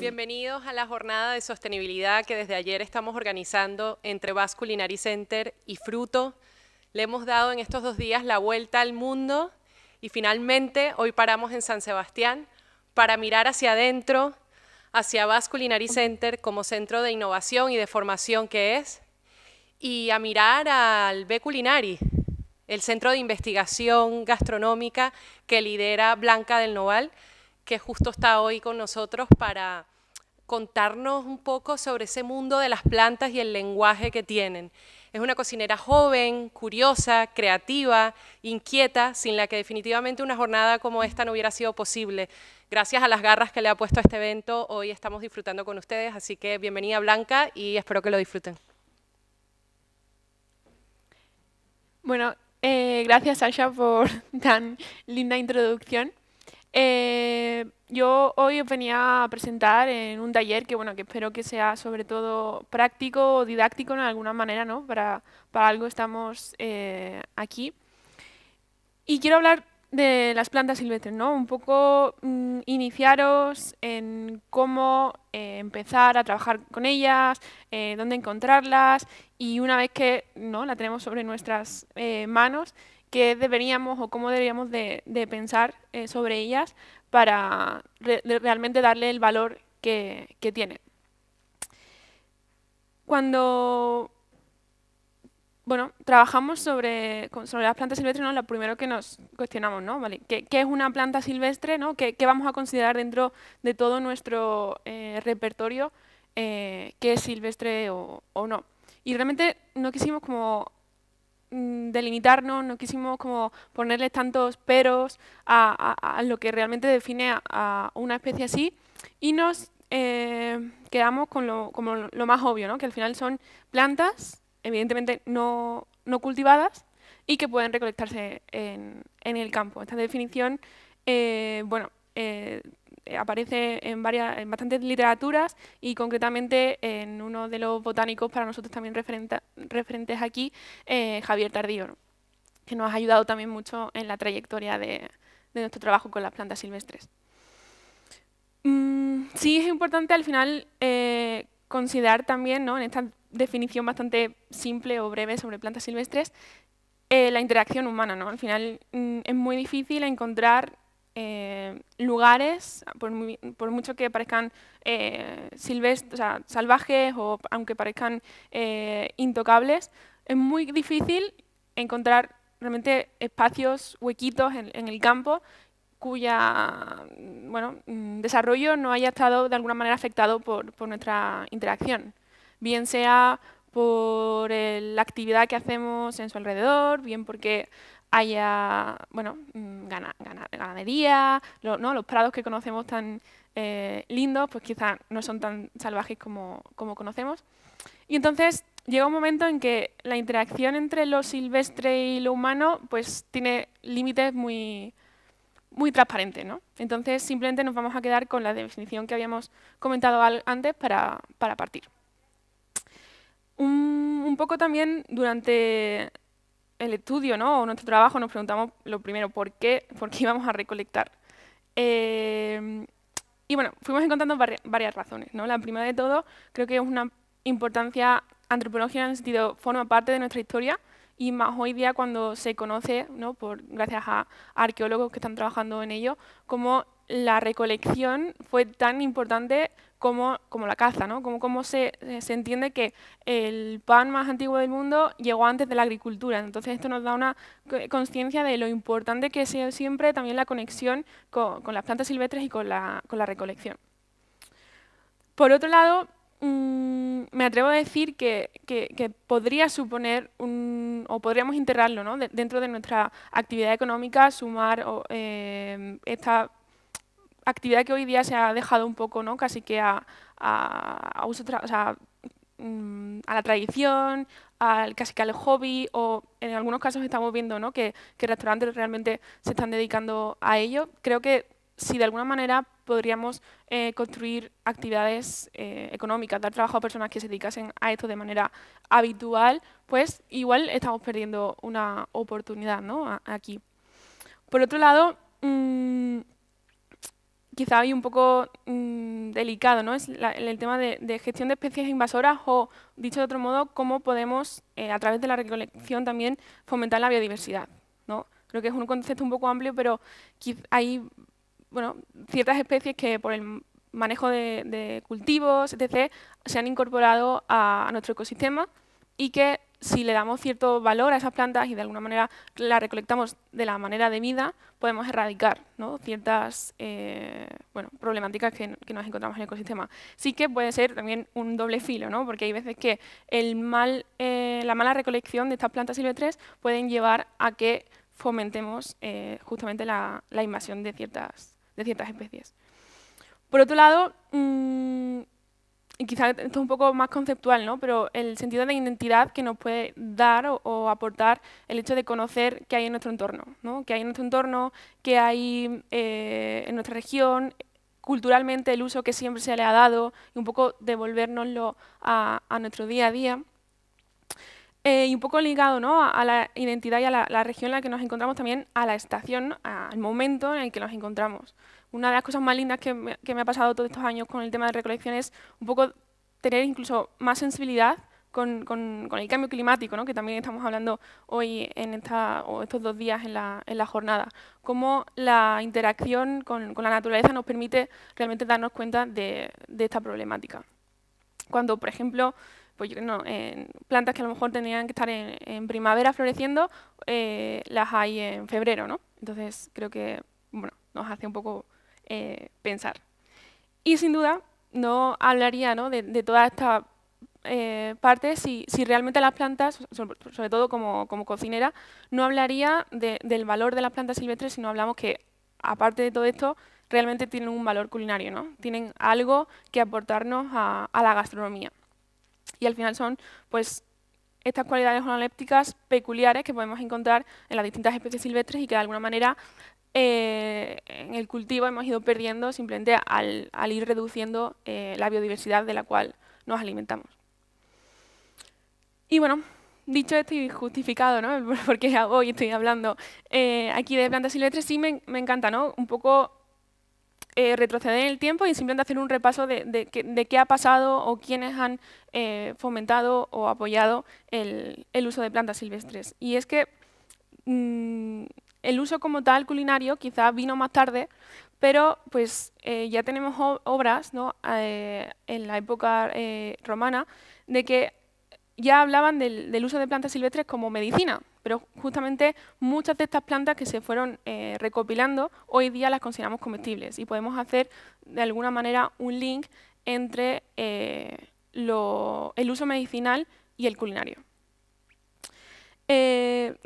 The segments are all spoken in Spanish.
Bienvenidos a la jornada de sostenibilidad que desde ayer estamos organizando entre Vas Culinary Center y Fruto. Le hemos dado en estos dos días la vuelta al mundo y finalmente hoy paramos en San Sebastián para mirar hacia adentro, hacia vasculinari Culinary Center como centro de innovación y de formación que es, y a mirar al B Culinary, el centro de investigación gastronómica que lidera Blanca del Noval, que justo está hoy con nosotros para contarnos un poco sobre ese mundo de las plantas y el lenguaje que tienen. Es una cocinera joven, curiosa, creativa, inquieta, sin la que definitivamente una jornada como esta no hubiera sido posible. Gracias a las garras que le ha puesto a este evento, hoy estamos disfrutando con ustedes, así que bienvenida Blanca y espero que lo disfruten. Bueno, eh, gracias Sasha por tan linda introducción. Eh, yo hoy os venía a presentar en un taller que, bueno, que espero que sea sobre todo práctico o didáctico en alguna manera, ¿no? Para, para algo estamos eh, aquí. Y quiero hablar de las plantas silvestres, ¿no? Un poco mm, iniciaros en cómo eh, empezar a trabajar con ellas, eh, dónde encontrarlas y una vez que ¿no? la tenemos sobre nuestras eh, manos, qué deberíamos o cómo deberíamos de, pensar sobre ellas para realmente darle el valor que, que tiene. Cuando bueno, trabajamos sobre, sobre las plantas silvestres, ¿no? Lo primero que nos cuestionamos, ¿no? ¿qué, es una planta silvestre, ¿no? ¿Qué, vamos a considerar dentro de todo nuestro eh, repertorio eh, que es silvestre o, no? Y realmente no quisimos como mm, delimitarnos, no quisimos como ponerles tantos peros a, lo que realmente define a, una especie así y nos eh, quedamos con lo, lo más obvio, ¿no? que al final son plantas evidentemente no, cultivadas y que pueden recolectarse en, el campo. Esta definición, eh, bueno, eh, aparece en, varias, bastantes literaturas y concretamente en uno de los botánicos para nosotros también referentes aquí, eh, Javier Tardío, que nos ha ayudado también mucho en la trayectoria de, nuestro trabajo con las plantas silvestres. Mm, sí es importante al final considerar también en estas definición bastante simple o breve sobre plantas silvestres, eh, la interacción humana. ¿no? Al final mm, es muy difícil encontrar eh, lugares, por, mucho que parezcan eh, silvestres, salvajes o aunque parezcan intocables, es muy difícil encontrar realmente espacios, huequitos en, el campo cuya bueno, mm, desarrollo no haya estado de alguna manera afectado por nuestra interacción bien sea por eh, la actividad que hacemos en su alrededor, bien porque haya bueno, mm, ganadería, los prados que conocemos tan eh, lindos, pues quizá no son tan salvajes como, conocemos. Y entonces llega un momento en que la interacción entre lo silvestre y lo humano pues tiene límites muy, muy transparentes. ¿no? Entonces simplemente nos vamos a quedar con la definición que habíamos comentado antes para partir un, poco también durante el estudio o nuestro trabajo nos preguntamos lo primero, ¿por qué, íbamos a recolectar? Em, y bueno, fuimos encontrando varias razones. ¿no? La primera de todo, creo que es una importancia antropológica en el sentido, forma parte de nuestra historia y más hoy día cuando se conoce, ¿no? Por, gracias a arqueólogos que están trabajando en ello, cómo la recolección fue tan importante como, la caza, ¿no? como, eh, se, entiende que el pan más antiguo del mundo llegó antes de la agricultura. Entonces esto nos da una conciencia de lo importante que es siempre también la conexión con, las plantas silvestres y con la, recolección. Por otro lado, mm, me atrevo a decir que, podría suponer, un, o podríamos integrarlo dentro de nuestra actividad económica, sumar eh, esta actividad que hoy día se ha dejado un poco, ¿no? Casi que mm, a, la tradición, al, casi que al hobby, o en algunos casos estamos viendo que, restaurantes realmente se están dedicando a ello. Creo que si de alguna manera podríamos eh, construir actividades eh, económicas, dar trabajo a personas que se dedicasen a esto de manera habitual, pues igual estamos perdiendo una oportunidad aquí. Por otro lado, mm, quizá hay un poco mm, delicado, ¿no? Es el tema de, gestión de especies invasoras o, dicho de otro modo, cómo podemos, eh, a través de la recolección también, fomentar la biodiversidad, ¿no? Creo que es un concepto un poco amplio, pero hay bueno, ciertas especies que por el manejo de, cultivos, etc., se han incorporado a nuestro ecosistema y que si le damos cierto valor a esas plantas y de alguna manera la recolectamos de la manera debida, podemos erradicar ciertas eh, bueno, problemáticas que, nos encontramos en el ecosistema. Sí que puede ser también un doble filo, porque hay veces que el mal, eh, la mala recolección de estas plantas silvestres pueden llevar a que fomentemos eh, justamente la, invasión de ciertas, de ciertas especies. Por otro lado, mm, y quizás esto es un poco más conceptual, ¿no? pero el sentido de identidad que nos puede dar o, aportar el hecho de conocer qué hay en nuestro entorno, ¿no? qué hay en nuestro entorno, que hay eh, en nuestra región, culturalmente el uso que siempre se le ha dado y un poco devolvernoslo a, nuestro día a día. Eh, y un poco ligado ¿no? a, la identidad y a la, región en la que nos encontramos también, a la estación, al momento en el que nos encontramos una de las cosas más lindas que me, ha pasado todos estos años con el tema de recolección es un poco tener incluso más sensibilidad con, el cambio climático, que también estamos hablando hoy en estos dos días en la, jornada. Cómo la interacción con, la naturaleza nos permite realmente darnos cuenta de, esta problemática. Cuando, por ejemplo, pues, no, eh, plantas que a lo mejor tenían que estar en, primavera floreciendo, eh, las hay en febrero. ¿no? Entonces, creo que bueno, nos hace un poco eh, pensar. Y sin duda, no hablaría De, toda esta eh, parte si, realmente las plantas, sobre, todo como, como, cocinera, no hablaría del valor de las plantas silvestres si no hablamos que, aparte de todo esto, realmente tienen un valor culinario, ¿no? tienen algo que aportarnos a, la gastronomía. Y al final son pues, estas cualidades monolépticas peculiares que podemos encontrar en las distintas especies silvestres y que de alguna manera eh, en el cultivo hemos ido perdiendo simplemente al, ir reduciendo eh, la biodiversidad de la cual nos alimentamos. Y bueno, dicho esto y justificado, ¿no? porque hoy estoy hablando eh, aquí de plantas silvestres, sí me, encanta ¿no? un poco retroceder en el tiempo y simplemente hacer un repaso de, qué ha pasado o quiénes han fomentado o apoyado el uso de plantas silvestres. Y es que mm, el uso como tal culinario quizás vino más tarde, pero pues eh, ya tenemos obras eh, en la época eh, romana de que ya hablaban del, uso de plantas silvestres como medicina, pero justamente muchas de estas plantas que se fueron recopilando hoy día las consideramos comestibles y podemos hacer de alguna manera un link entre el uso medicinal y el culinario.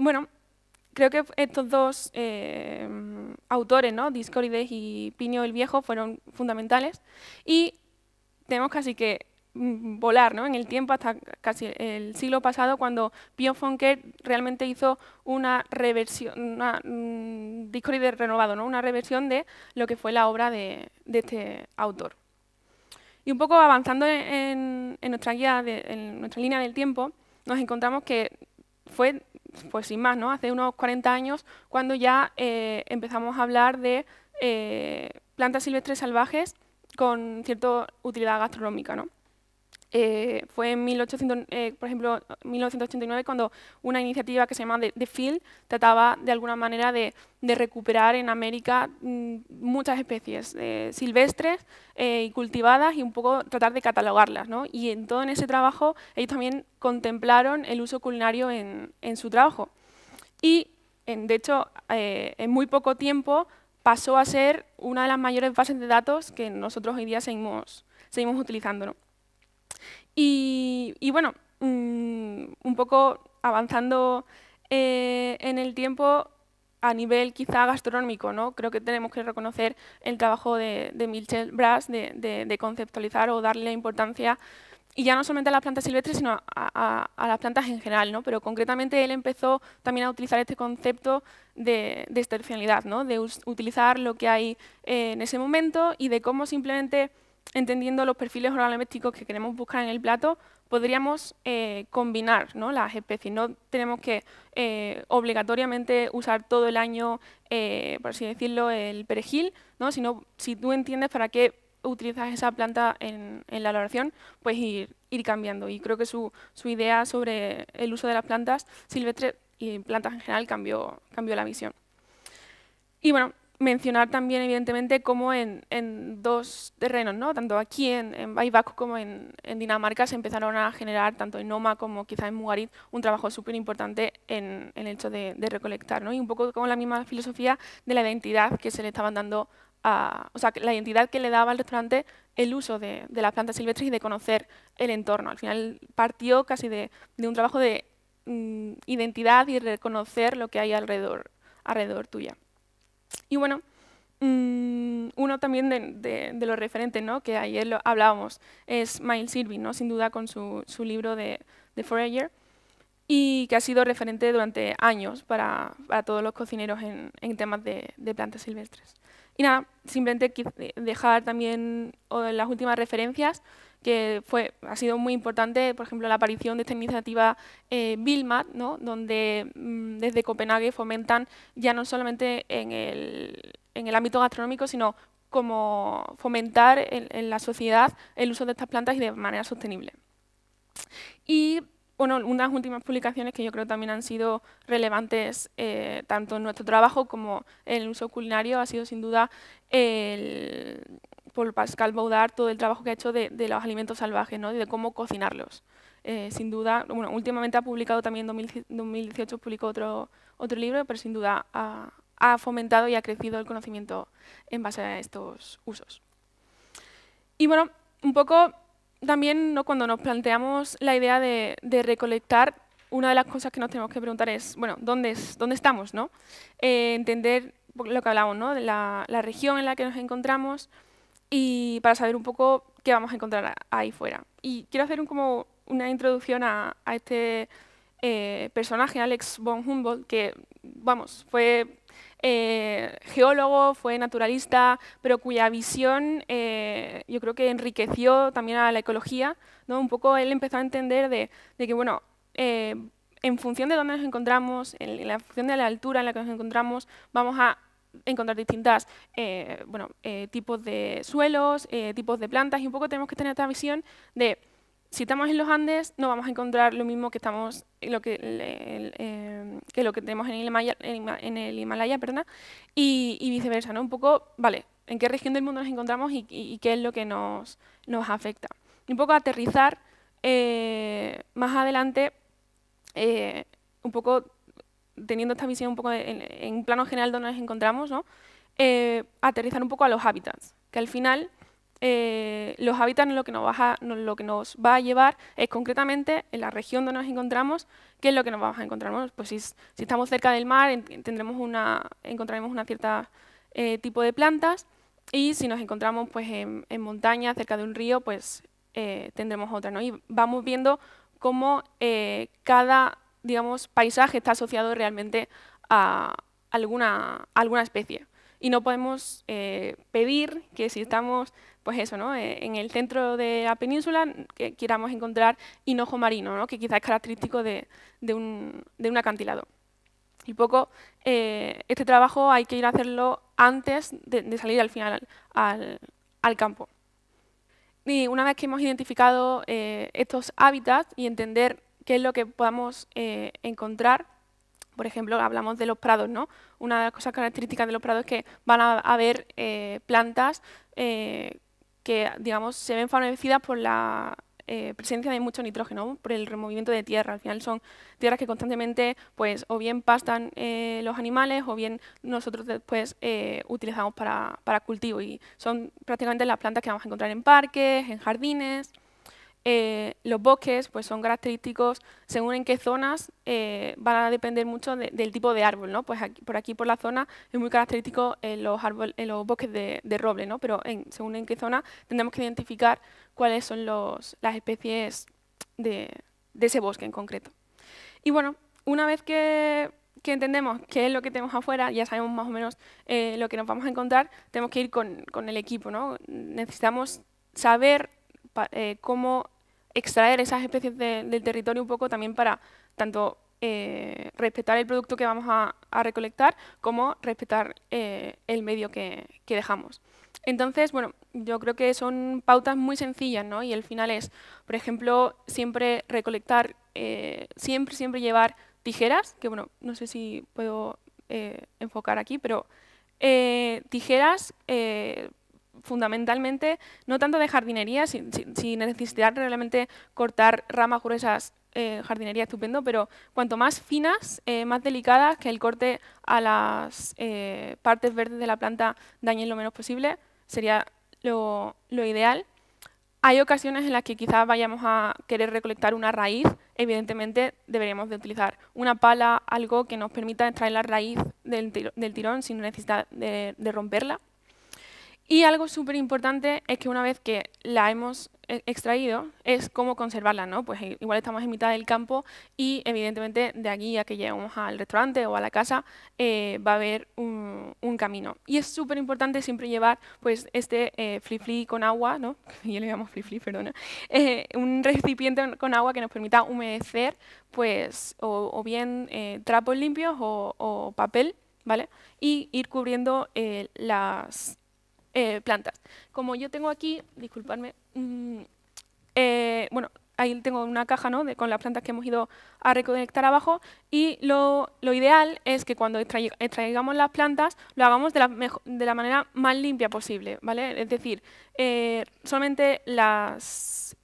bueno, creo que estos dos eh, autores, ¿no? y Piño el Viejo, fueron fundamentales y tenemos casi que mm, volar en el tiempo hasta casi el siglo pasado cuando Pio Fonker realmente hizo una reversión, mm, renovado, ¿no? una reversión de lo que fue la obra de, este autor. Y un poco avanzando en, nuestra guía, en nuestra línea del tiempo, nos encontramos que fue pues sin más, ¿no? Hace unos 40 años, cuando ya eh, empezamos a hablar de eh, plantas silvestres salvajes con cierta utilidad gastronómica, ¿no? Eh, fue en 1800, eh, por ejemplo, 1989 cuando una iniciativa que se llama The, Field trataba de alguna manera de, recuperar en América mm, muchas especies eh, silvestres y cultivadas y un poco tratar de catalogarlas. Y en todo en ese trabajo ellos también contemplaron el uso culinario en, su trabajo. Y de hecho, en muy poco tiempo pasó a ser una de las mayores bases de datos que nosotros hoy día seguimos, seguimos utilizando. Y, bueno, mm, un poco avanzando eh, en el tiempo a nivel quizá gastronómico, ¿no? Creo que tenemos que reconocer el trabajo de, de Michel Brass de, conceptualizar o darle importancia y ya no solamente a las plantas silvestres, sino a, las plantas en general, ¿no? Pero concretamente él empezó también a utilizar este concepto de, de ¿no? De utilizar lo que hay eh, en ese momento y de cómo simplemente entendiendo los perfiles organolépticos que queremos buscar en el plato, podríamos eh, combinar las especies. No tenemos que eh, obligatoriamente usar todo el año, eh, por así decirlo, el perejil, ¿no? sino si tú entiendes para qué utilizas esa planta en, la elaboración, pues ir, cambiando. Y creo que su, idea sobre el uso de las plantas silvestres y plantas en general cambió, cambió la visión. Y bueno, mencionar también, evidentemente, cómo en, dos terrenos, tanto aquí en, en como en, Dinamarca, se empezaron a generar, tanto en Noma como quizá en Mugarit, un trabajo súper importante en, el hecho de, recolectar. ¿no? Y un poco como la misma filosofía de la identidad que se le estaban dando a, o sea, la identidad que le daba al restaurante el uso de, las plantas silvestres y de conocer el entorno. Al final partió casi de, un trabajo de mm, identidad y reconocer lo que hay alrededor, alrededor tuya. Y bueno, mm, uno también de, los referentes ¿no? que ayer lo hablábamos es Miles Irving, ¿no? sin duda con su, su libro de, Forager, y que ha sido referente durante años para, para todos los cocineros en, en temas de, de, plantas silvestres. Y nada, simplemente eh, dejar también las últimas referencias que fue, ha sido muy importante, por ejemplo, la aparición de esta iniciativa eh, BILMAT, donde mm, desde Copenhague fomentan ya no solamente en el, ámbito gastronómico, sino como fomentar en, la sociedad el uso de estas plantas y de manera sostenible. Y bueno, unas últimas publicaciones que yo creo también han sido relevantes eh, tanto en nuestro trabajo como en el uso culinario ha sido sin duda el, por Pascal Baudard todo el trabajo que ha hecho de, los alimentos salvajes ¿no? y de cómo cocinarlos. Eh, sin duda, bueno, últimamente ha publicado también, en 2018 publicó otro, otro libro, pero sin duda ha, fomentado y ha crecido el conocimiento en base a estos usos. Y bueno, un poco también ¿no? cuando nos planteamos la idea de, recolectar, una de las cosas que nos tenemos que preguntar es, bueno, ¿dónde, es, dónde estamos? ¿no? Eh, entender lo que hablamos, ¿no? de la, la, región en la que nos encontramos, y para saber un poco qué vamos a encontrar ahí fuera. Y quiero hacer como una introducción a, este eh, personaje, Alex von Humboldt, que, vamos, fue eh, geólogo, fue naturalista, pero cuya visión eh, yo creo que enriqueció también a la ecología. ¿no? Un poco él empezó a entender de, que, bueno, en función de dónde nos encontramos, en, función de la altura en la que nos encontramos, vamos a encontrar distintas eh, bueno, eh, tipos de suelos, eh, tipos de plantas y un poco tenemos que tener esta visión de si estamos en los Andes no vamos a encontrar lo mismo que estamos lo que, em, lo que tenemos en el Himalaya, en y, viceversa, ¿no? Un poco, vale, en qué región del mundo nos encontramos y, qué es lo que nos, nos afecta. un poco aterrizar más adelante un poco teniendo esta visión un poco en, en, plano general donde nos encontramos, ¿no? Eh, aterrizar un poco a los hábitats, que al final eh, los hábitats lo que, nos va a, lo que nos va a llevar es concretamente en la región donde nos encontramos, qué es lo que nos vamos a encontrar. pues si, estamos cerca del mar tendremos una, encontraremos una cierta eh, tipo de plantas y si nos encontramos pues, en, montaña, cerca de un río, pues tendremos otra. ¿no? Y vamos viendo cómo cada digamos, paisaje está asociado realmente a alguna, alguna especie. Y no podemos eh, pedir que si estamos pues eso, eh, en el centro de la península que queramos encontrar hinojo marino, ¿no? que quizás es característico de, un, acantilado. Y poco, eh, este trabajo hay que ir a hacerlo antes de, salir al final al, campo. Y una vez que hemos identificado estos hábitats y entender qué es lo que podamos eh, encontrar. Por ejemplo, hablamos de los prados, ¿no? Una de las cosas características de los prados es que van a haber eh, plantas eh, que, digamos, se ven favorecidas por la presencia de mucho nitrógeno por el removimiento de tierra. Al final son tierras que constantemente, pues, o bien pastan los animales o bien nosotros después utilizamos para, para cultivo. Y son prácticamente las plantas que vamos a encontrar en parques, en jardines. Eh, los bosques pues, son característicos según en qué zonas eh, van a depender mucho del tipo de árbol. ¿no? Pues aquí, por aquí, por la zona, es muy característico en eh, los, en los bosques de, roble, ¿no? pero según en qué zona tendremos que identificar cuáles son las especies de, ese bosque en concreto. Y bueno, una vez que, entendemos qué es lo que tenemos afuera, ya sabemos más o menos lo que nos vamos a encontrar, tenemos que ir con, el equipo. ¿no? Necesitamos saber cómo extraer esas especies del territorio un poco también para tanto eh, respetar el producto que vamos a, recolectar como respetar eh, el medio que, dejamos. Entonces, bueno, yo creo que son pautas muy sencillas, ¿no? Y el final es, por ejemplo, siempre recolectar, eh, siempre, siempre llevar tijeras, que bueno, no sé si puedo enfocar aquí, pero tijeras fundamentalmente no tanto de jardinería, sin, necesidad realmente cortar ramas gruesas, eh, jardinería estupendo, pero cuanto más finas, eh, más delicadas, que el corte a las eh, partes verdes de la planta dañen lo menos posible, sería lo, ideal. Hay ocasiones en las que quizás vayamos a querer recolectar una raíz, evidentemente deberíamos de utilizar una pala, algo que nos permita extraer la raíz del, tirón sin necesidad de romperla. Y algo súper importante es que una vez que la hemos eh, extraído, es cómo conservarla, ¿no? Pues eh, igual estamos en mitad del campo y evidentemente de aquí a que lleguemos al restaurante o a la casa eh, va a haber un, camino. Y es súper importante siempre llevar pues este eh, con agua, ¿no? Yo le llamo flip-flip, perdona. un recipiente con agua que nos permita humedecer pues o, bien trapos limpios o, o, papel, ¿vale? Y ir cubriendo las eh, plantas. Como yo tengo aquí, disculpadme, mm, eh, bueno, ahí tengo una caja ¿no? con las plantas que hemos ido a reconectar abajo y lo, ideal es que cuando extraigamos las plantas lo hagamos de la, manera más limpia posible, ¿vale? Es decir, eh, solamente las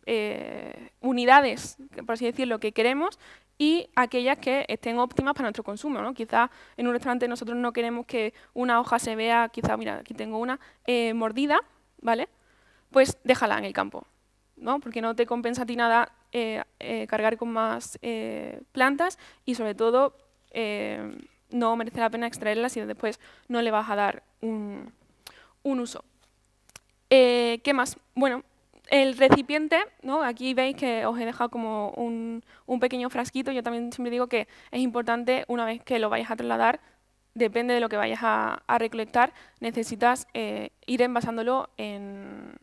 unidades, por así decirlo, que queremos y aquellas que estén óptimas para nuestro consumo. ¿no? Quizás en un restaurante nosotros no queremos que una hoja se vea, quizás, mira, aquí tengo una, eh, mordida, ¿vale? Pues déjala en el campo, ¿no? porque no te compensa a ti nada eh, eh, cargar con más plantas y sobre todo no merece la pena extraerlas si después no le vas a dar un, un uso. ¿Qué más? Bueno, el recipiente, ¿no? aquí veis que os he dejado como un, pequeño frasquito. Yo también siempre digo que es importante, una vez que lo vayas a trasladar, depende de lo que vayas a, recolectar, necesitas eh, ir envasándolo en,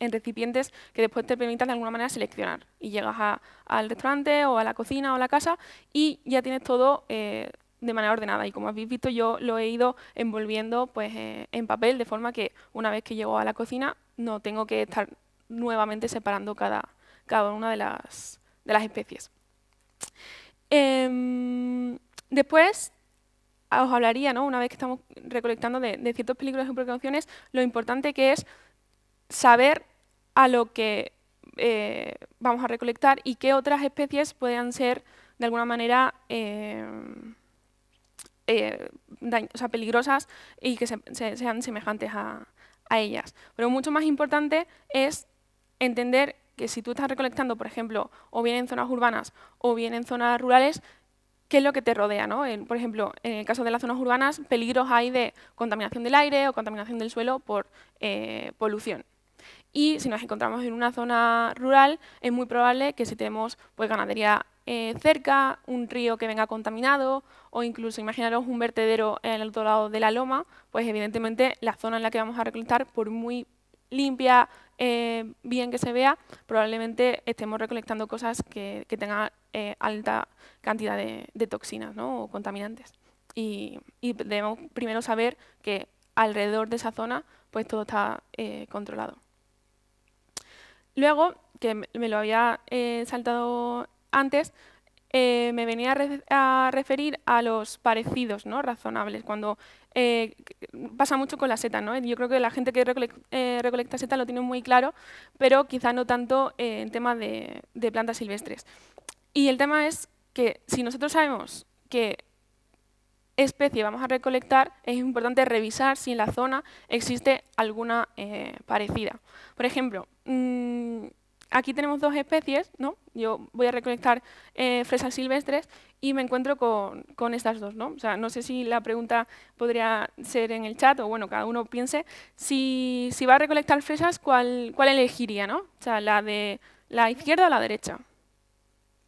recipientes que después te permitan de alguna manera seleccionar. Y llegas al restaurante o a la cocina o a la casa y ya tienes todo eh, de manera ordenada. Y como habéis visto, yo lo he ido envolviendo pues, eh, en papel, de forma que una vez que llego a la cocina no tengo que estar nuevamente separando cada, cada una de las, especies. Em, después os hablaría, ¿no? una vez que estamos recolectando de, de ciertos peligros y precauciones, lo importante que es saber a lo que eh, vamos a recolectar y qué otras especies puedan ser, de alguna manera, eh, eh, peligrosas y que sean semejantes a, a, ellas. Pero mucho más importante es entender que si tú estás recolectando, por ejemplo, o bien en zonas urbanas o bien en zonas rurales, qué es lo que te rodea, por ejemplo, en el caso de las zonas urbanas, peligros hay de contaminación del aire o contaminación del suelo por eh, polución. Y si nos encontramos en una zona rural, es muy probable que si tenemos pues, ganadería eh, cerca, un río que venga contaminado o incluso, imaginaros, un vertedero en el otro lado de la loma, pues evidentemente la zona en la que vamos a recolectar, por muy limpia, eh, bien que se vea, probablemente estemos recolectando cosas que, tengan eh, alta cantidad de, toxinas o contaminantes. Y, debemos primero saber que alrededor de esa zona pues todo está eh, controlado. Luego, que me lo había saltado antes, eh, me venía a, referir a los parecidos ¿no? razonables, cuando eh, pasa mucho con la seta. ¿no? Yo creo que la gente que eh, recolecta seta lo tiene muy claro, pero quizá no tanto en tema de, plantas silvestres. Y el tema es que si nosotros sabemos qué especie vamos a recolectar, es importante revisar si en la zona existe alguna parecida. Por ejemplo, mm, aquí tenemos dos especies, ¿no? Yo voy a recolectar eh, fresas silvestres y me encuentro con, estas dos, ¿no? O sea, no sé si la pregunta podría ser en el chat o, bueno, cada uno piense. Si, va a recolectar fresas, ¿cuál, ¿cuál elegiría, no? O sea, ¿la de la izquierda o la derecha?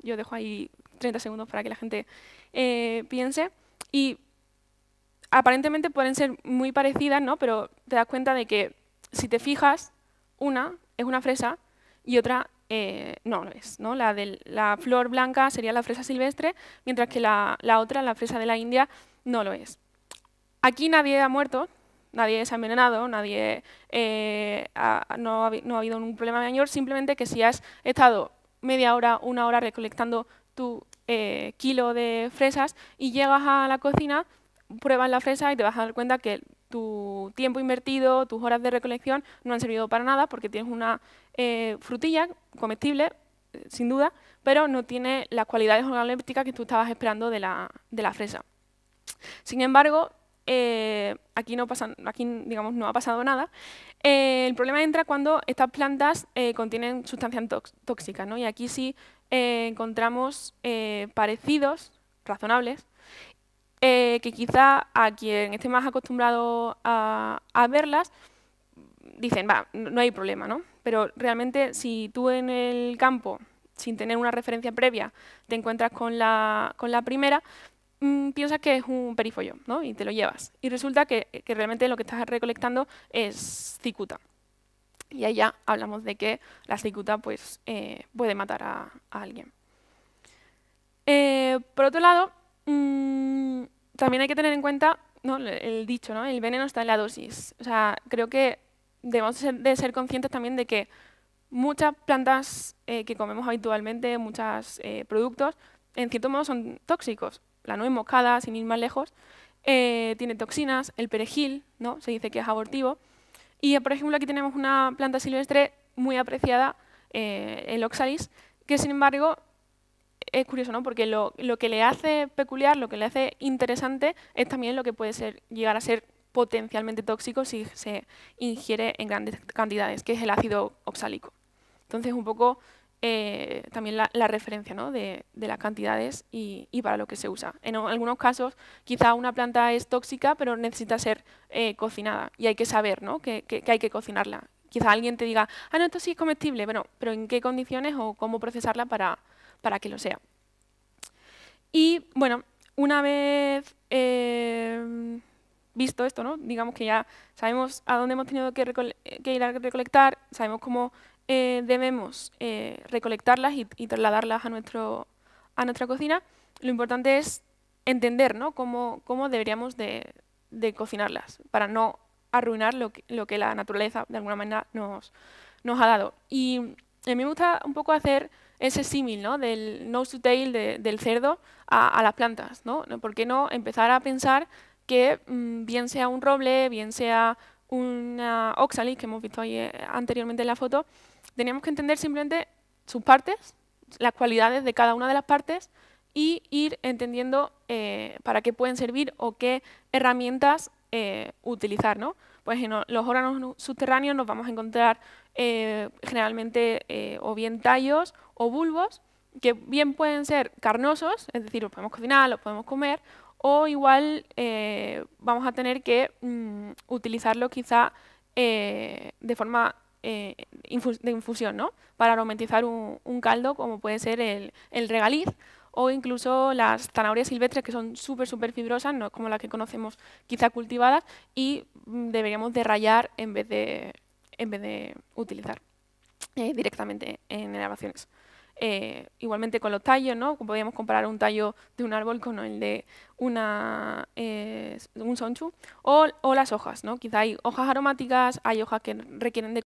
Yo dejo ahí 30 segundos para que la gente eh, piense. Y aparentemente pueden ser muy parecidas, ¿no? Pero te das cuenta de que si te fijas, una es una fresa y otra eh, no lo es. ¿no? La, de la flor blanca sería la fresa silvestre, mientras que la, otra, la fresa de la India, no lo es. Aquí nadie ha muerto, nadie se ha envenenado, nadie eh, no, ha, habido un problema mayor, simplemente que si has estado media hora, una hora recolectando tu eh, kilo de fresas y llegas a la cocina, pruebas la fresa y te vas a dar cuenta que tu tiempo invertido, tus horas de recolección no han servido para nada porque tienes una eh, frutilla comestible, eh, sin duda, pero no tiene las cualidades organolépticas que tú estabas esperando de la, fresa. Sin embargo, eh, aquí, no aquí digamos, no ha pasado nada. el problema entra cuando estas plantas contienen sustancias tóxicas, ¿no? y aquí sí encontramos parecidos razonables eh, que quizá a quien esté más acostumbrado a, verlas, dicen, va, no hay problema, ¿no? Pero realmente si tú en el campo, sin tener una referencia previa, te encuentras con la, primera, mm, piensas que es un perifollo, ¿no? Y te lo llevas. Y resulta que, realmente lo que estás recolectando es cicuta. Y ahí ya hablamos de que la cicuta pues, eh, puede matar a, alguien. Eh, por otro lado, Mm, también hay que tener en cuenta el dicho, ¿no? el veneno está en la dosis. O sea, creo que debemos ser, de ser conscientes también de que muchas plantas eh, que comemos habitualmente, muchos eh, productos, en cierto modo son tóxicos. La nuez moscada, sin ir más lejos, eh, tiene toxinas, el perejil, ¿no? se dice que es abortivo. Y, por ejemplo, aquí tenemos una planta silvestre muy apreciada, el oxalis, que sin embargo es curioso, ¿no? Porque lo, que le hace peculiar, lo que le hace interesante, es también lo que puede ser, llegar a ser potencialmente tóxico si se ingiere en grandes cantidades, que es el ácido oxálico. Entonces, un poco eh, también la, referencia ¿no? de, las cantidades y, para lo que se usa. En algunos casos, quizá una planta es tóxica, pero necesita ser eh, cocinada y hay que saber que, hay que cocinarla. Quizá alguien te diga, ah, no, esto sí es comestible, pero ¿en qué condiciones o cómo procesarla para, para que lo sea. Y bueno, una vez eh, visto esto, ¿no? digamos que ya sabemos a dónde hemos tenido que, ir a recolectar, sabemos cómo eh, debemos eh, recolectarlas y, trasladarlas a, nuestro, a nuestra cocina, lo importante es entender cómo, deberíamos de, cocinarlas para no arruinar lo que, la naturaleza de alguna manera nos, nos ha dado. Y a mí me gusta un poco hacer ese símil ¿no? del nose to tail del cerdo a, las plantas. ¿no? ¿Por qué no empezar a pensar que mm, bien sea un roble, bien sea una oxalis, que hemos visto ahí eh, anteriormente en la foto, tenemos que entender simplemente sus partes, las cualidades de cada una de las partes y ir entendiendo eh, para qué pueden servir o qué herramientas eh, utilizar. ¿no? Pues en los órganos subterráneos nos vamos a encontrar generalmente o bien tallos o bulbos, que bien pueden ser carnosos, es decir, los podemos cocinar, los podemos comer, o igual eh, vamos a tener que mm, utilizarlo quizá eh, de forma eh, de infusión, ¿no? Para aromatizar un, caldo como puede ser el, regaliz o incluso las zanahorias silvestres que son súper, súper fibrosas, no como las que conocemos quizá cultivadas y mm, deberíamos de rayar en vez de, en vez de utilizar. Eh, directamente en elevaciones. Eh, igualmente con los tallos, ¿no? Podríamos comparar un tallo de un árbol con el de una, eh, un sonchu. O, las hojas, ¿no? Quizá hay hojas aromáticas, hay hojas que requieren de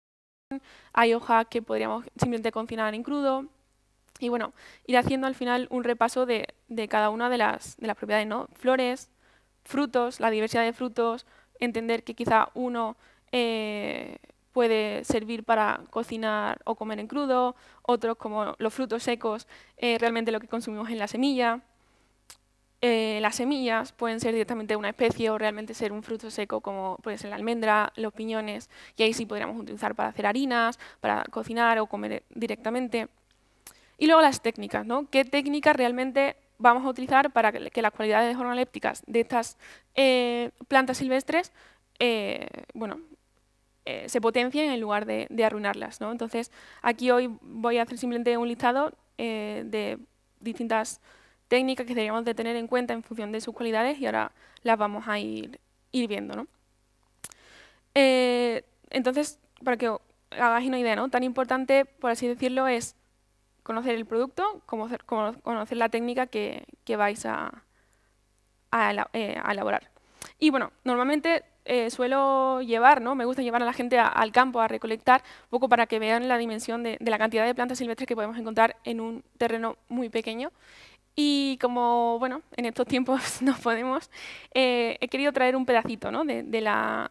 hay hojas que podríamos simplemente cocinar en crudo. Y bueno, ir haciendo al final un repaso de, cada una de las, de las propiedades, ¿no? Flores, frutos, la diversidad de frutos, entender que quizá uno puede servir para cocinar o comer en crudo, otros como los frutos secos, eh, realmente lo que consumimos en la semilla. Eh, las semillas pueden ser directamente una especie o realmente ser un fruto seco como puede ser la almendra, los piñones, y ahí sí podríamos utilizar para hacer harinas, para cocinar o comer directamente. Y luego las técnicas, ¿no? ¿Qué técnicas realmente vamos a utilizar para que las cualidades hormonalépticas de estas eh, plantas silvestres bueno, eh, se potencien en lugar de, de arruinarlas. Entonces, aquí hoy voy a hacer simplemente un listado eh, de distintas técnicas que deberíamos de tener en cuenta en función de sus cualidades y ahora las vamos a ir, viendo. Eh, entonces, para que hagáis una idea, ¿no? tan importante, por así decirlo, es conocer el producto, como conocer la técnica que, vais a, a elaborar. Y bueno, normalmente eh, suelo llevar, ¿no? me gusta llevar a la gente al campo a recolectar, un poco para que vean la dimensión de, la cantidad de plantas silvestres que podemos encontrar en un terreno muy pequeño. Y como bueno, en estos tiempos no podemos, eh, he querido traer un pedacito de, la,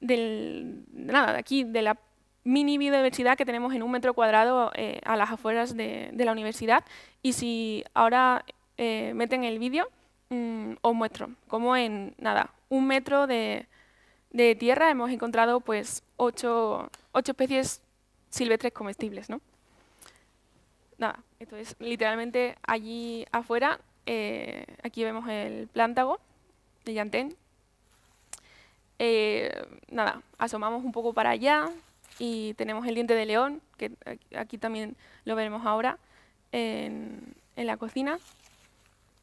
del, nada, de aquí, de la mini biodiversidad que tenemos en un metro cuadrado eh, a las afueras de, la universidad. Y si ahora meten el vídeo, mm, os muestro como en nada, un metro de, tierra hemos encontrado pues ocho, ocho especies silvestres comestibles, ¿no? Nada, literalmente allí afuera. Eh, aquí vemos el plántago de Yantén. Eh, nada, asomamos un poco para allá y tenemos el diente de león, que aquí también lo veremos ahora en la cocina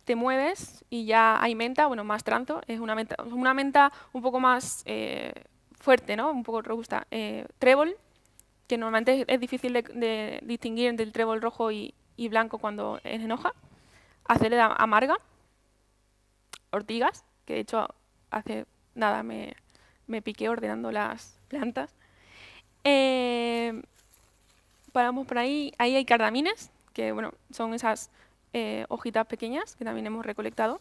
te mueves y ya hay menta, bueno, más tranto, es una menta, una menta un poco más eh, fuerte, ¿no? un poco robusta. Eh, trébol, que normalmente es difícil de, distinguir entre el trébol rojo y, blanco cuando es en hoja. Acelera amarga, ortigas, que de hecho hace nada me, piqué ordenando las plantas. Eh, paramos por ahí, ahí hay cardamines, que bueno, son esas eh, hojitas pequeñas que también hemos recolectado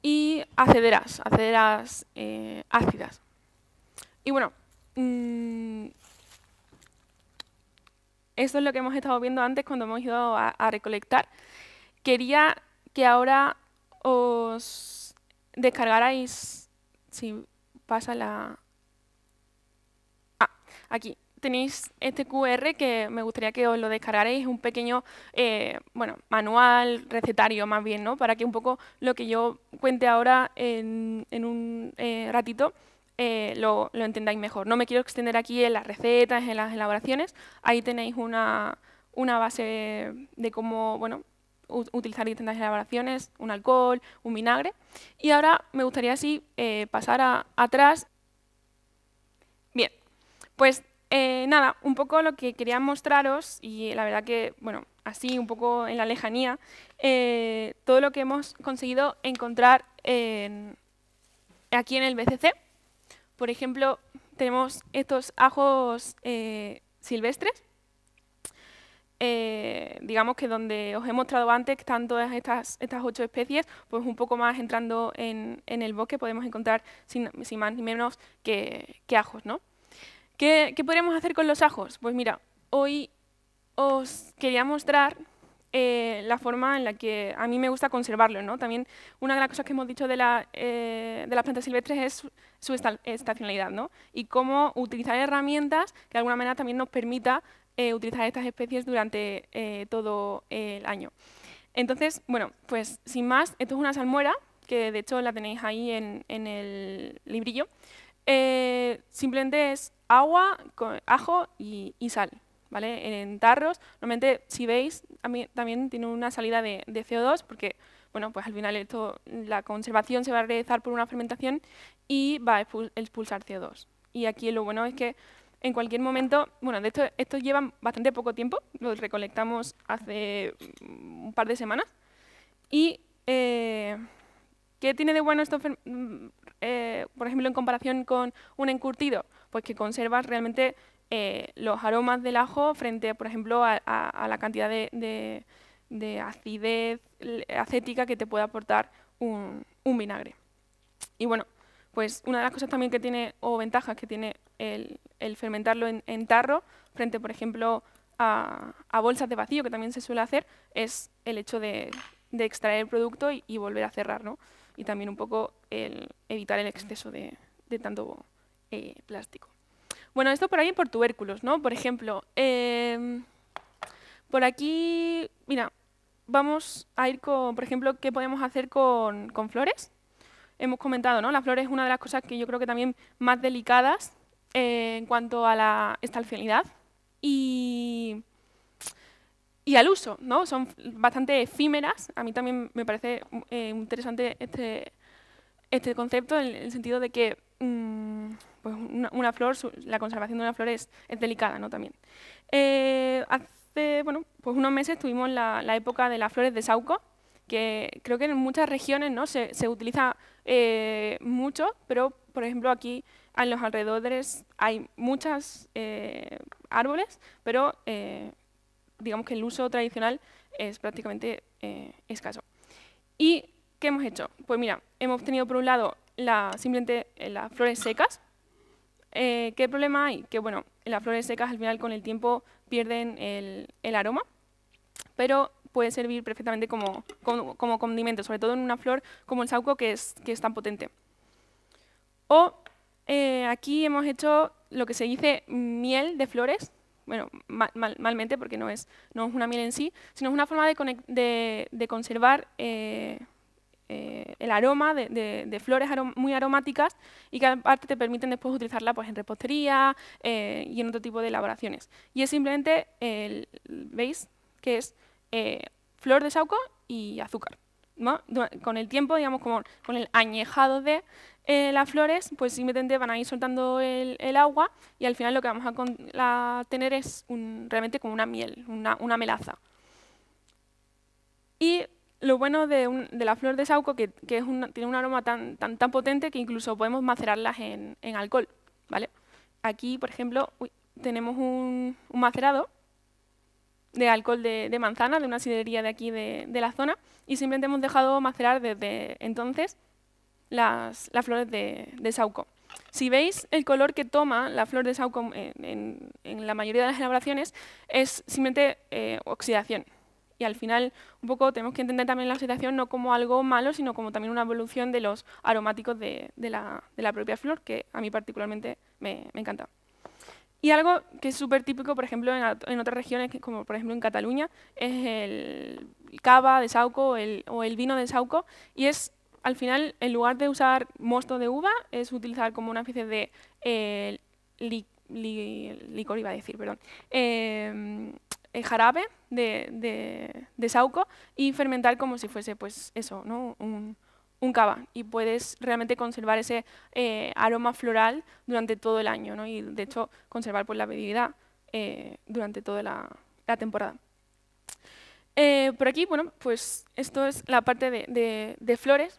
y acederas, acederas eh, ácidas. Y bueno, mm, esto es lo que hemos estado viendo antes cuando hemos ido a, recolectar. Quería que ahora os descargarais, si pasa la... Ah, aquí, tenéis este QR que me gustaría que os lo descargaréis, un pequeño eh, bueno, manual, recetario más bien, ¿no? para que un poco lo que yo cuente ahora en, un eh, ratito eh, lo, entendáis mejor. No me quiero extender aquí en las recetas, en las elaboraciones, ahí tenéis una, base de cómo bueno, utilizar distintas elaboraciones, un alcohol, un vinagre. Y ahora me gustaría así pasar a, atrás. Bien, pues eh, nada, un poco lo que quería mostraros, y la verdad que, bueno, así un poco en la lejanía, eh, todo lo que hemos conseguido encontrar aquí en el BCC. Por ejemplo, tenemos estos ajos eh, silvestres, digamos que donde os he mostrado antes que están todas estas, ocho especies, pues un poco más entrando en, el bosque podemos encontrar, sin, más ni menos, que ajos, ¿no? ¿Qué, ¿Qué, podemos hacer con los ajos? Pues mira, hoy os quería mostrar eh, la forma en la que a mí me gusta conservarlos. ¿no? También una de las cosas que hemos dicho de, eh, las plantas silvestres es su, estacionalidad ¿no? y cómo utilizar herramientas que de alguna manera también nos permita eh, utilizar estas especies durante todo el año. Entonces, bueno, pues sin más, esto es una salmuera, que de hecho la tenéis ahí en, en el librillo. Eh, simplemente es agua, ajo y, sal, ¿vale? En tarros, normalmente si veis, también tiene una salida de, CO2 porque, bueno, pues al final esto, la conservación se va a realizar por una fermentación y va a expulsar CO2. Y aquí lo bueno es que en cualquier momento, bueno, de esto, esto lleva bastante poco tiempo, los recolectamos hace un par de semanas y... Eh, ¿Qué tiene de bueno esto, mm, eh, por ejemplo, en comparación con un encurtido? Pues que conservas realmente eh, los aromas del ajo frente, por ejemplo, a, la cantidad de, acidez acética que te puede aportar un, vinagre. Y bueno, pues una de las cosas también que tiene, o ventajas que tiene el, fermentarlo en, tarro frente, por ejemplo, a, bolsas de vacío, que también se suele hacer, es el hecho de, extraer el producto y, volver a cerrar, ¿no? y también un poco el evitar el exceso de, tanto eh, plástico. Bueno, esto por ahí por tubérculos, ¿no? Por ejemplo, em, por aquí, mira, vamos a ir con, por ejemplo, qué podemos hacer con, flores. Hemos comentado, ¿no? La flor es una de las cosas que yo creo que también más delicadas eh, en cuanto a la estalfialidad. Y y al uso, ¿no? Son bastante efímeras. A mí también me parece eh, interesante este, este concepto en el sentido de que mm, pues, una, flor, la conservación de una flor es, delicada, ¿no? También. Eh, hace, bueno, pues unos meses tuvimos la, época de las flores de Sauco, que creo que en muchas regiones ¿no? se, utiliza eh, mucho, pero por ejemplo aquí en los alrededores hay muchos árboles, pero digamos que el uso tradicional es prácticamente eh, escaso. ¿Y qué hemos hecho? Pues mira, hemos obtenido por un lado simplemente eh, las flores secas. Eh, ¿Qué problema hay? Que bueno, las flores secas al final con el tiempo pierden el, aroma, pero puede servir perfectamente como, condimento, sobre todo en una flor como el saúco que es, que es tan potente. O aquí hemos hecho lo que se dice miel de flores, bueno, mal, malmente porque no es, no es una miel en sí, sino es una forma de, de, conservar eh, eh, el aroma de, flores muy aromáticas y que aparte te permiten después utilizarla pues, en repostería eh, y en otro tipo de elaboraciones. Y es simplemente, el, ¿veis? Que es flor de saúco y azúcar. Con el tiempo, digamos, como con el añejado de, eh, las flores, pues simplemente van a ir soltando el, agua y al final lo que vamos a, tener es realmente como una miel, una, melaza. Y lo bueno de, la flor de sauco, que, que tiene un aroma tan, tan, potente que incluso podemos macerarlas en, alcohol. ¿vale? Aquí, por ejemplo, tenemos un, macerado de alcohol de, manzana, de una sidrería de aquí de la zona, y simplemente hemos dejado macerar desde entonces las, flores de, de, sauco. Si veis, el color que toma la flor de sauco en, la mayoría de las elaboraciones es simplemente eh, oxidación. Y al final, un poco tenemos que entender también la oxidación no como algo malo, sino como también una evolución de los aromáticos de, la, propia flor, que a mí particularmente me, encanta. Y algo que es súper típico, por ejemplo, en, otras regiones, como por ejemplo en Cataluña, es el cava de Sauco o el vino de Sauco, y es al final, en lugar de usar mosto de uva, es utilizar como una especie de eh, licor, iba a decir, perdón, eh, eh, jarabe de, de, sauco y fermentar como si fuese, pues eso, ¿no? Un, cava y puedes realmente conservar ese aroma floral durante todo el año ¿no? y de hecho conservar pues, la bebida durante toda la, temporada. por aquí, bueno, pues esto es la parte de flores.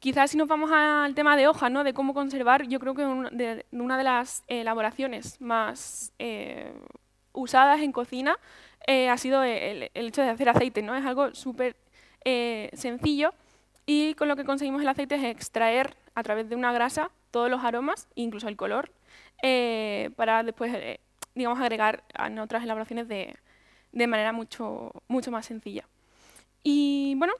Quizás si nos vamos al tema de hoja, ¿no? de cómo conservar, yo creo que una de, las elaboraciones más eh, usadas en cocina eh, ha sido el, hecho de hacer aceite. ¿no? Es algo súper eh, sencillo y con lo que conseguimos el aceite es extraer a través de una grasa todos los aromas, incluso el color, para después digamos, agregar en otras elaboraciones de, manera mucho, mucho más sencilla. Y bueno,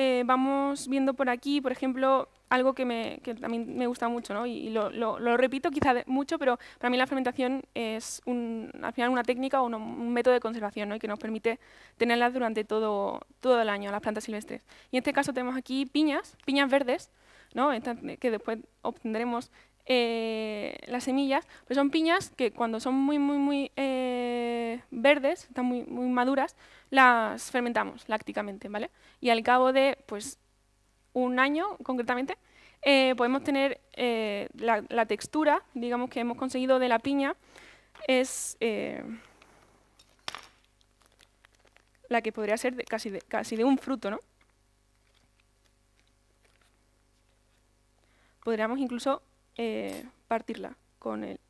eh, vamos viendo por aquí, por ejemplo, algo que, me, que también me gusta mucho, y, lo, repito quizá mucho, pero para mí la fermentación es al final una técnica o un, método de conservación que nos permite tenerlas durante todo, todo el año, las plantas silvestres. Y en este caso tenemos aquí piñas, piñas verdes, que después obtendremos eh, las semillas, pero son piñas que cuando son muy, muy, muy eh, verdes, están muy, muy maduras, las fermentamos lácticamente, ¿vale? Y al cabo de pues, un año, concretamente, eh, podemos tener eh, la, textura, digamos, que hemos conseguido de la piña, es eh, la que podría ser de, casi, de, casi de un fruto, ¿no? Podríamos incluso partirla con el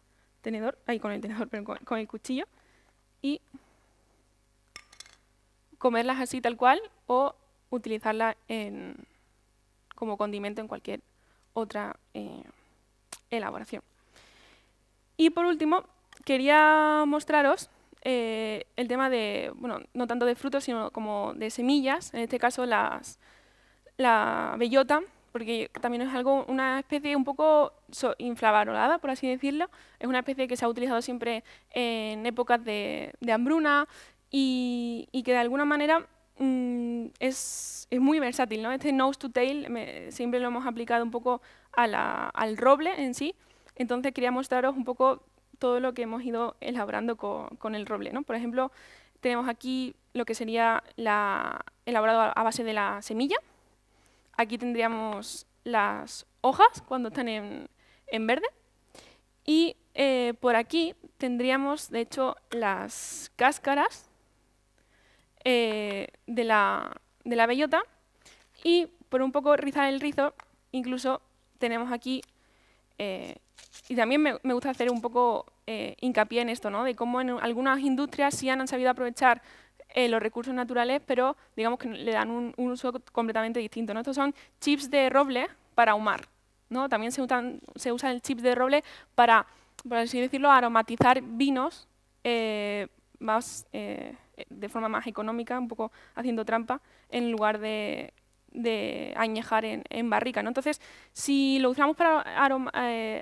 tenedor, ahí con el tenedor, con el cuchillo, y comerlas así tal cual o utilizarlas como condimento en cualquier otra eh, elaboración. Y por último, quería mostraros eh, el tema de, bueno, no tanto de frutos, sino como de semillas, en este caso la bellota, porque también es algo, una especie un poco so, inflavarolada, por así decirlo. Es una especie que se ha utilizado siempre en épocas de, hambruna y, que de alguna manera mm, es, es, muy versátil. ¿no? Este nose to tail siempre lo hemos aplicado un poco al roble en sí. Entonces quería mostraros un poco todo lo que hemos ido elaborando con, el roble. ¿no? Por ejemplo, tenemos aquí lo que sería la, elaborado a base de la semilla, aquí tendríamos las hojas cuando están en, verde. Y eh, por aquí tendríamos, de hecho, las cáscaras eh, de, la, bellota. Y por un poco rizar el rizo, incluso tenemos aquí, eh, y también me, gusta hacer un poco hincapié en esto, ¿no? de cómo en algunas industrias sí han sabido aprovechar eh, los recursos naturales, pero digamos que le dan un, uso completamente distinto. Estos son chips de roble para ahumar. ¿no? También se, se usa el chip de roble para, por así decirlo, aromatizar vinos eh, más, eh, de forma más económica, un poco haciendo trampa, en lugar de, añejar en, barrica. ¿no? Entonces, si lo usamos para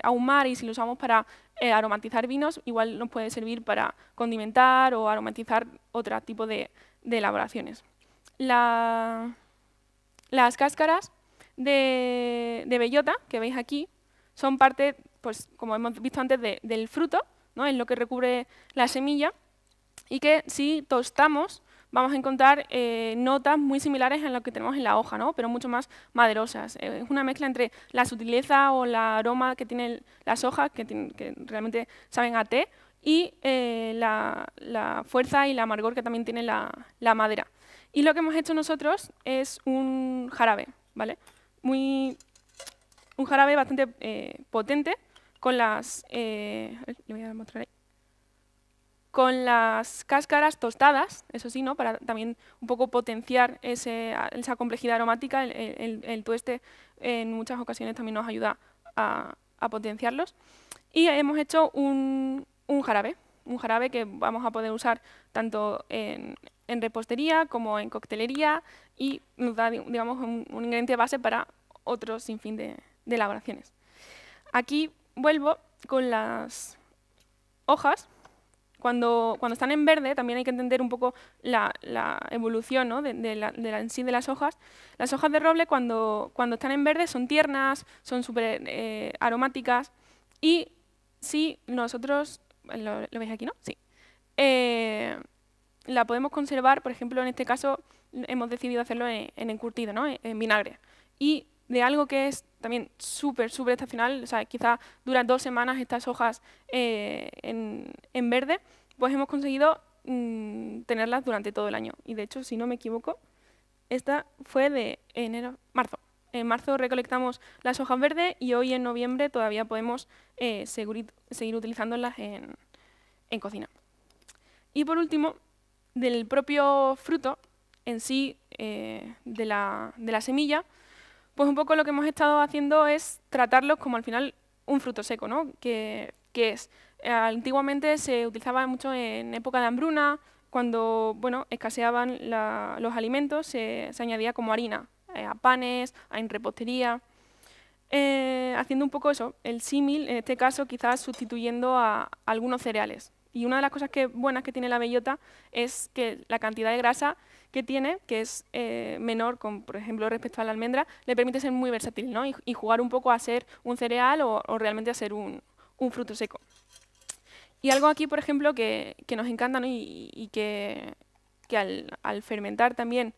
ahumar y si lo usamos para eh, aromatizar vinos igual nos puede servir para condimentar o aromatizar otro tipo de, elaboraciones. las cáscaras de, bellota que veis aquí son parte, pues como hemos visto antes, del fruto, ¿no? es lo que recubre la semilla, y que si tostamos vamos a encontrar eh, notas muy similares a las que tenemos en la hoja, ¿no? pero mucho más maderosas. Eh, es una mezcla entre la sutileza o la aroma que tienen las hojas, que, realmente saben a té, y eh, la, fuerza y el amargor que también tiene la, madera. Y lo que hemos hecho nosotros es un jarabe, ¿vale? Muy, un jarabe bastante potente con las... le voy a mostrar con las cáscaras tostadas, eso sí, ¿no? para también un poco potenciar esa complejidad aromática, el, tueste en muchas ocasiones también nos ayuda a, potenciarlos. Y hemos hecho un, jarabe, un jarabe que vamos a poder usar tanto en, repostería como en coctelería y nos da digamos, un, ingrediente base para otros sinfín de, de elaboraciones. Aquí vuelvo con las hojas cuando, cuando están en verde, también hay que entender un poco la, evolución ¿no? de, de, la, en sí de las hojas. Las hojas de roble, cuando, cuando están en verde, son tiernas, son súper eh, aromáticas. Y si nosotros, eh, ¿lo, veis aquí, no? Sí. Eh, la podemos conservar, por ejemplo, en este caso hemos decidido hacerlo en, encurtido, ¿no? en, en vinagre. Y de algo que es también súper, súper estacional, o sea, quizás dura dos semanas estas hojas eh, en, verde, pues hemos conseguido mm, tenerlas durante todo el año. Y de hecho, si no me equivoco, esta fue de enero, marzo. En marzo recolectamos las hojas verdes y hoy en noviembre todavía podemos eh, seguir, utilizándolas en, cocina. Y por último, del propio fruto en sí, eh, de la semilla, pues un poco lo que hemos estado haciendo es tratarlos como al final un fruto seco, ¿no? Que, es, eh, antiguamente se utilizaba mucho en época de hambruna, cuando bueno, escaseaban los alimentos, se, añadía como harina eh, a panes, a en repostería. Eh, haciendo un poco eso, el símil, en este caso quizás sustituyendo a algunos cereales. Y una de las cosas que, buenas que tiene la bellota es que la cantidad de grasa que tiene, que es eh, menor, por ejemplo, respecto a la almendra, le permite ser muy versátil ¿no? y, jugar un poco a ser un cereal o, realmente a ser un, fruto seco. Y algo aquí, por ejemplo, que, nos encanta y, que, al, fermentar también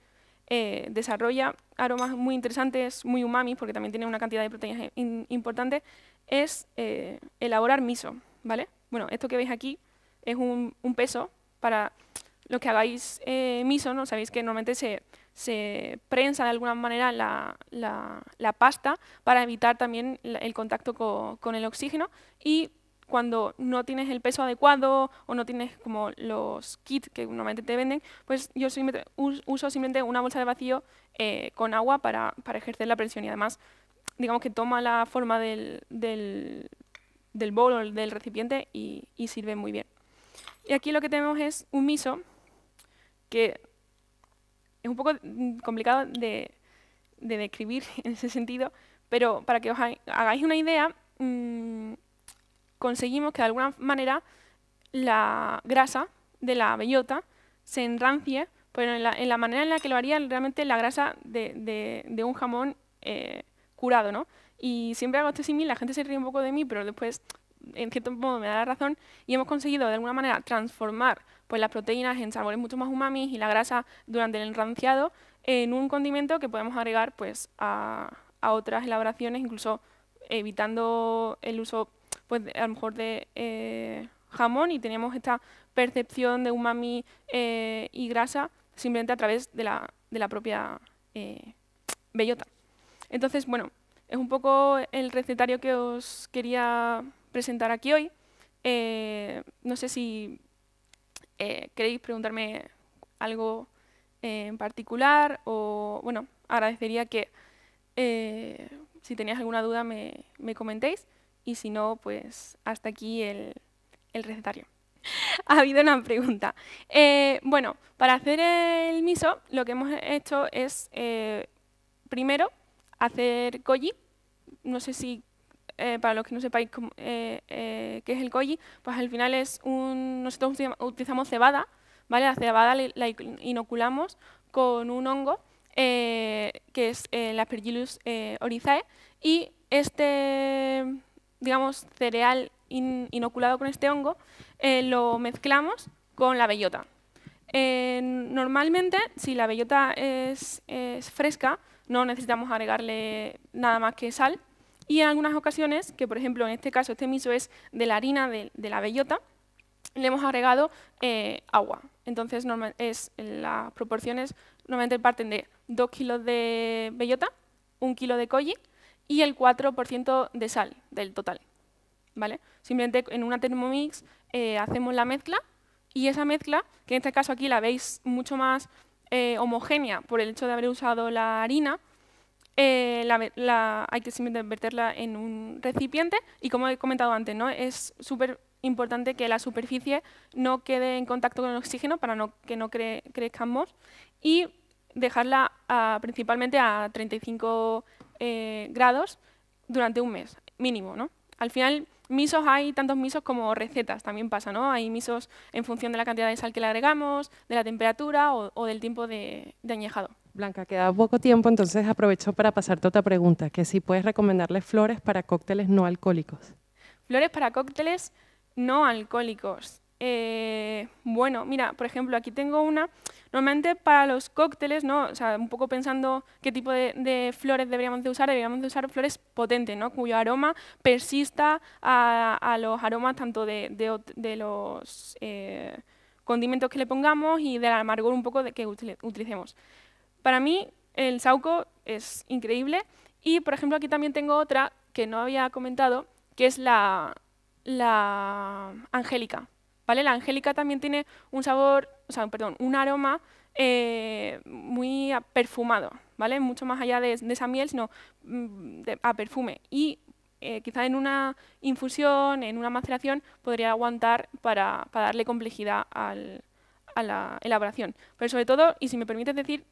eh, desarrolla aromas muy interesantes, muy umami, porque también tiene una cantidad de proteínas importante, es eh, elaborar miso. ¿vale? Bueno, esto que veis aquí es un peso para lo que hagáis eh, miso, sabéis que normalmente se, prensa de alguna manera la, pasta para evitar también el contacto con el oxígeno y cuando no tienes el peso adecuado o no tienes como los kits que normalmente te venden, pues yo uso simplemente una bolsa de vacío eh, con agua para, ejercer la presión y además digamos que toma la forma del, del, del bol o del recipiente y sirve muy bien. Y aquí lo que tenemos es un miso que es un poco complicado de, describir en ese sentido, pero para que os hagáis una idea, mm, conseguimos que de alguna manera la grasa de la bellota se enrancie, pero en la, manera en la que lo haría realmente la grasa de, un jamón eh, curado, ¿no? Y siempre hago este símil, la gente se ríe un poco de mí, pero después en cierto modo me da la razón, y hemos conseguido de alguna manera transformar pues, las proteínas en sabores mucho más umami y la grasa durante el enranciado en un condimento que podemos agregar pues, a, otras elaboraciones, incluso evitando el uso pues, a lo mejor de eh, jamón y teníamos esta percepción de umami eh, y grasa simplemente a través de la, de la propia eh, bellota. Entonces, bueno, es un poco el recetario que os quería presentar aquí hoy. Eh, no sé si eh, queréis preguntarme algo eh, en particular o, bueno, agradecería que si tenéis alguna duda me, comentéis y si no, pues hasta aquí el, el recetario. ha habido una pregunta. bueno, para hacer el miso lo que hemos hecho es, primero, hacer koji. No sé si eh, para los que no sepáis eh, eh, qué es el koji, pues al final es un... Nosotros utilizamos cebada, ¿vale? La cebada la inoculamos con un hongo, que es la Aspergillus orizae, y este, digamos, cereal inoculado con este hongo lo mezclamos con la bellota. normalmente, si la bellota es fresca, no necesitamos agregarle nada más que sal, y en algunas ocasiones, que por ejemplo en este caso este miso es de la harina de, la bellota, le hemos agregado eh, agua. Entonces normal, es, las proporciones normalmente parten de 2 kilos de bellota, 1 kilo de koji y el 4% de sal del total. ¿Vale? Simplemente en una Thermomix eh, hacemos la mezcla y esa mezcla, que en este caso aquí la veis mucho más eh, homogénea por el hecho de haber usado la harina, eh, hay que simplemente verterla en un recipiente y como he comentado antes, es súper importante que la superficie no quede en contacto con el oxígeno para que no crezcamos y dejarla ah, principalmente a 35 eh, grados durante un mes, mínimo. Al final, misos hay tantos misos como recetas, también pasa, Hay misos en función de la cantidad de sal que le agregamos, de la temperatura o, del tiempo de añejado. Blanca, queda poco tiempo, entonces aprovecho para pasarte otra pregunta, que si puedes recomendarles flores para cócteles no alcohólicos. Flores para cócteles no alcohólicos. Eh, bueno, mira, por ejemplo, aquí tengo una. Normalmente para los cócteles, ¿no? sea, un poco pensando qué tipo de, flores deberíamos de usar, deberíamos de usar flores potentes, ¿no? Cuyo aroma persista a, los aromas tanto de, los eh, condimentos que le pongamos y del amargor un poco de que utilicemos. Para mí, el Sauco es increíble. Y, por ejemplo, aquí también tengo otra que no había comentado, que es la, angélica. ¿vale? La angélica también tiene un sabor, o sea, perdón, un aroma eh, muy perfumado, ¿vale? Mucho más allá de, esa miel, sino mm, a perfume. Y eh, quizá en una infusión, en una maceración, podría aguantar para, darle complejidad a la elaboración. Pero sobre todo, y si me permites decir,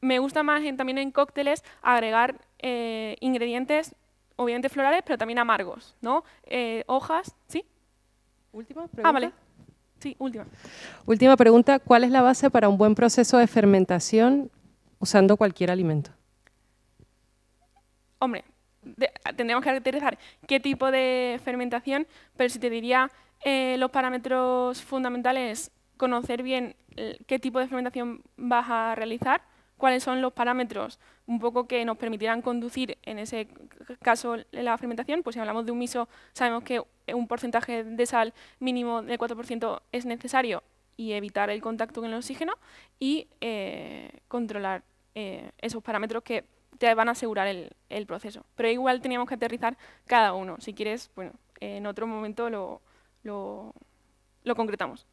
me gusta más también en cócteles agregar eh, ingredientes, obviamente florales, pero también amargos, ¿no? Eh, hojas, ¿sí? Última ah, pregunta. Ah, vale. Sí, última. Última pregunta, ¿cuál es la base para un buen proceso de fermentación usando cualquier alimento? Hombre, tendríamos que caracterizar qué tipo de fermentación, pero si te diría eh, los parámetros fundamentales, conocer bien qué tipo de fermentación vas a realizar, cuáles son los parámetros un poco que nos permitirán conducir, en ese caso, la fermentación. Pues si hablamos de un miso, sabemos que un porcentaje de sal mínimo del 4% es necesario y evitar el contacto con el oxígeno y eh, controlar eh, esos parámetros que te van a asegurar el, proceso. Pero igual teníamos que aterrizar cada uno. Si quieres, bueno, en otro momento lo concretamos.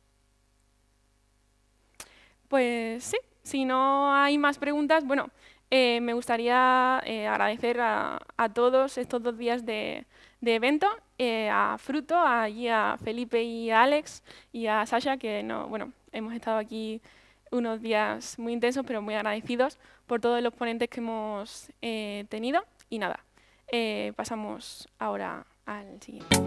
Pues sí, si no hay más preguntas, bueno, eh, me gustaría eh, agradecer a, todos estos dos días de, evento, eh, a Fruto, a, Felipe y a Alex y a Sasha, que bueno, hemos estado aquí unos días muy intensos, pero muy agradecidos por todos los ponentes que hemos tenido. Y nada, pasamos ahora al siguiente.